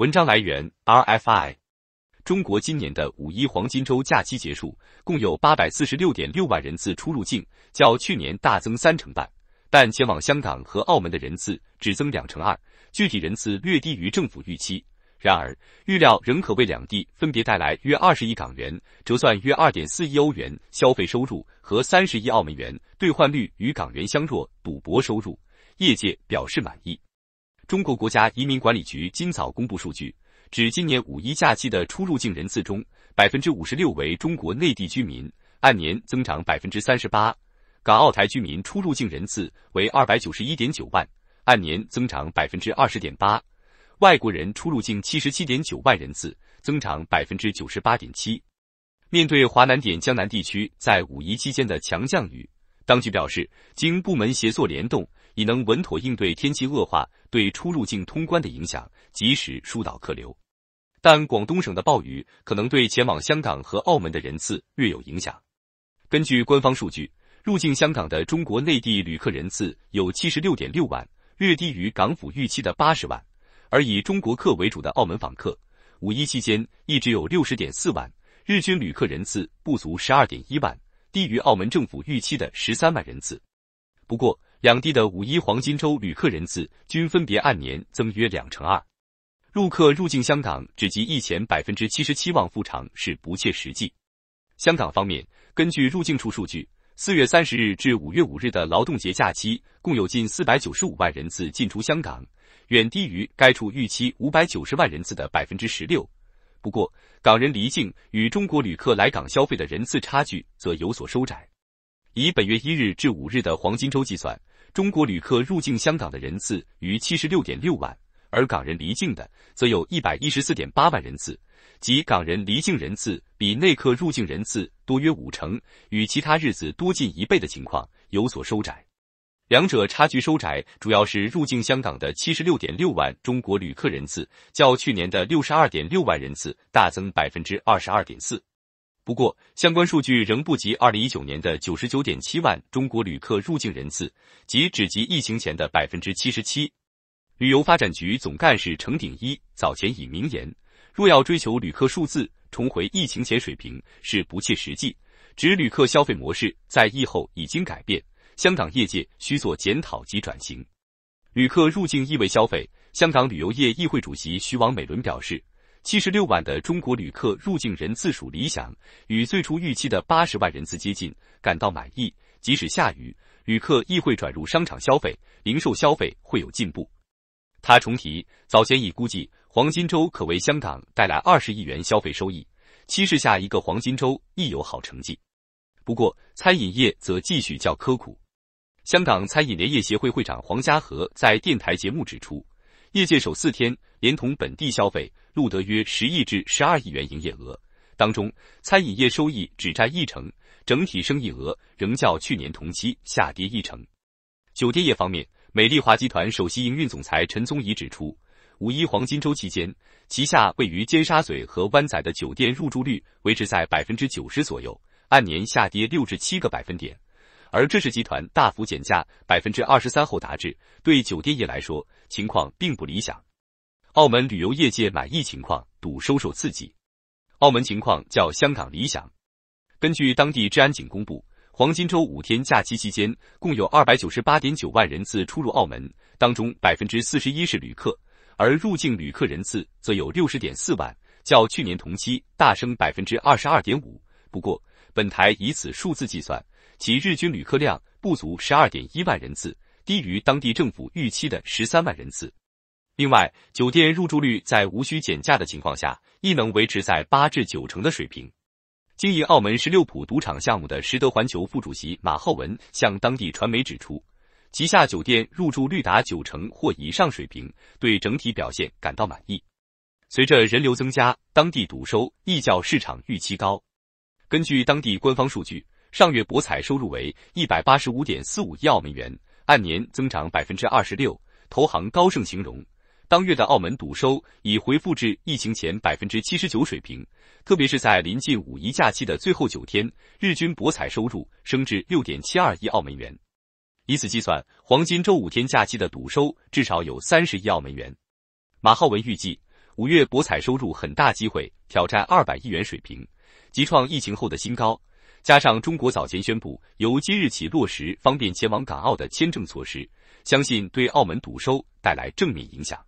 文章来源：RFI。中国今年的五一黄金周假期结束，共有八百四十六点六万人次出入境，较去年大增三成半。但前往香港和澳门的人次只增两成二，具体人次略低于政府预期。然而，预料仍可为两地分别带来约二十亿港元（折算约二点四亿欧元）消费收入和三十亿澳门元。兑换率与港元相若，赌博收入，业界表示满意。中国国家移民管理局今早公布数据，指今年五一假期的出入境人次中，百分之五十六为中国内地居民，按年增长百分之三十八；港澳台居民出入境人次为二百九十一点九万，按年增长百分之二十点八；外国人出入境七十七点九万人次，增长百分之九十八点七。面对华南、点江南地区在五一期间的强降雨，当局表示，经部门协作联动。以能稳妥应对天气恶化对出入境通关的影响，及时疏导客流。但广东省的暴雨可能对前往香港和澳门的人次略有影响。根据官方数据，入境香港的中国内地旅客人次有七十六点六万，略低于港府预期的八十万；而以中国客为主的澳门访客，五一期间一直有六十点四万，日均旅客人次不足十二点一万，低于澳门政府预期的十三万人次。不过。两地的五一黄金周旅客人次均分别按年增约两成二。陆客入境香港只及疫前百分之七十七万复常是不切实际。香港方面根据入境处数据，四月三十日至五月五日的劳动节假期，共有近四百九十五万人次进出香港，远低于该处预期五百九十万人次的百分之十六。不过，港人离境与中国旅客来港消费的人次差距则有所收窄。以本月一日至五日的黄金周计算。中国旅客入境香港的人次逾七十六点六万，而港人离境的则有一百一十四点八万人次，即港人离境人次比内客入境人次多约五成，与其他日子多近一倍的情况有所收窄。两者差距收窄，主要是入境香港的七十六点六万中国旅客人次，较去年的六十二点六万人次大增百分之二十二点四。不过，相关数据仍不及二零一九年的九十九点七万中国旅客入境人次，即只及疫情前的百分之七十七。旅游发展局总干事程鼎一早前已明言：“若要追求旅客数字重回疫情前水平是不切实际，指旅客消费模式在疫后已经改变，香港业界需做检讨及转型。”旅客入境意味消费，香港旅游业议会主席徐王美伦表示。七十六万的中国旅客入境人次数理想，与最初预期的八十万人次接近，感到满意。即使下雨，旅客亦会转入商场消费，零售消费会有进步。他重提早前已估计，黄金周可为香港带来二十亿元消费收益，期市下一个黄金周亦有好成绩。不过，餐饮业则继续较苛苦。香港餐饮联业协会会长黄家和在电台节目指出，业界首四天连同本地消费。录得约十亿至十二亿元营业额，当中餐饮业收益只占一成，整体生意额仍较去年同期下跌一成。酒店业方面，美丽华集团首席营运总裁陈宗仪指出，五一黄金周期间，旗下位于尖沙咀和湾仔的酒店入住率维持在百分之九十左右，按年下跌六至七个百分点。而这是集团大幅减价百分之二十三后达至，对酒店业来说情况并不理想。澳门旅游业界满意情况，赌收受刺激。澳门情况较香港理想。根据当地治安警公布，黄金周五天假期期间，共有二百九十八点九万人次出入澳门，当中百分之四十一是旅客，而入境旅客人次则有六十点四万，较去年同期大升百分之二十二点五。不过，本台以此数字计算，其日均旅客量不足十二点一万人次，低于当地政府预期的十三万人次。另外，酒店入住率在无需减价的情况下，亦能维持在八至九成的水平。经营澳门十六浦赌场项目的实德环球副主席马浩文向当地传媒指出，旗下酒店入住率达九成或以上水平，对整体表现感到满意。随着人流增加，当地赌收亦较市场预期高。根据当地官方数据，上月博彩收入为一百八十五点四五亿澳门元，按年增长百分之二十六。投行高盛形容。当月的澳门赌收已恢复至疫情前百分之七十九水平，特别是在临近五一假期的最后九天，日均博彩收入升至六点七二亿澳门元。以此计算，黄金周五天假期的赌收至少有三十亿澳门元。马浩文预计，五月博彩收入很大机会挑战二百亿元水平，即创疫情后的新高。加上中国早前宣布由今日起落实方便前往港澳的签证措施，相信对澳门赌收带来正面影响。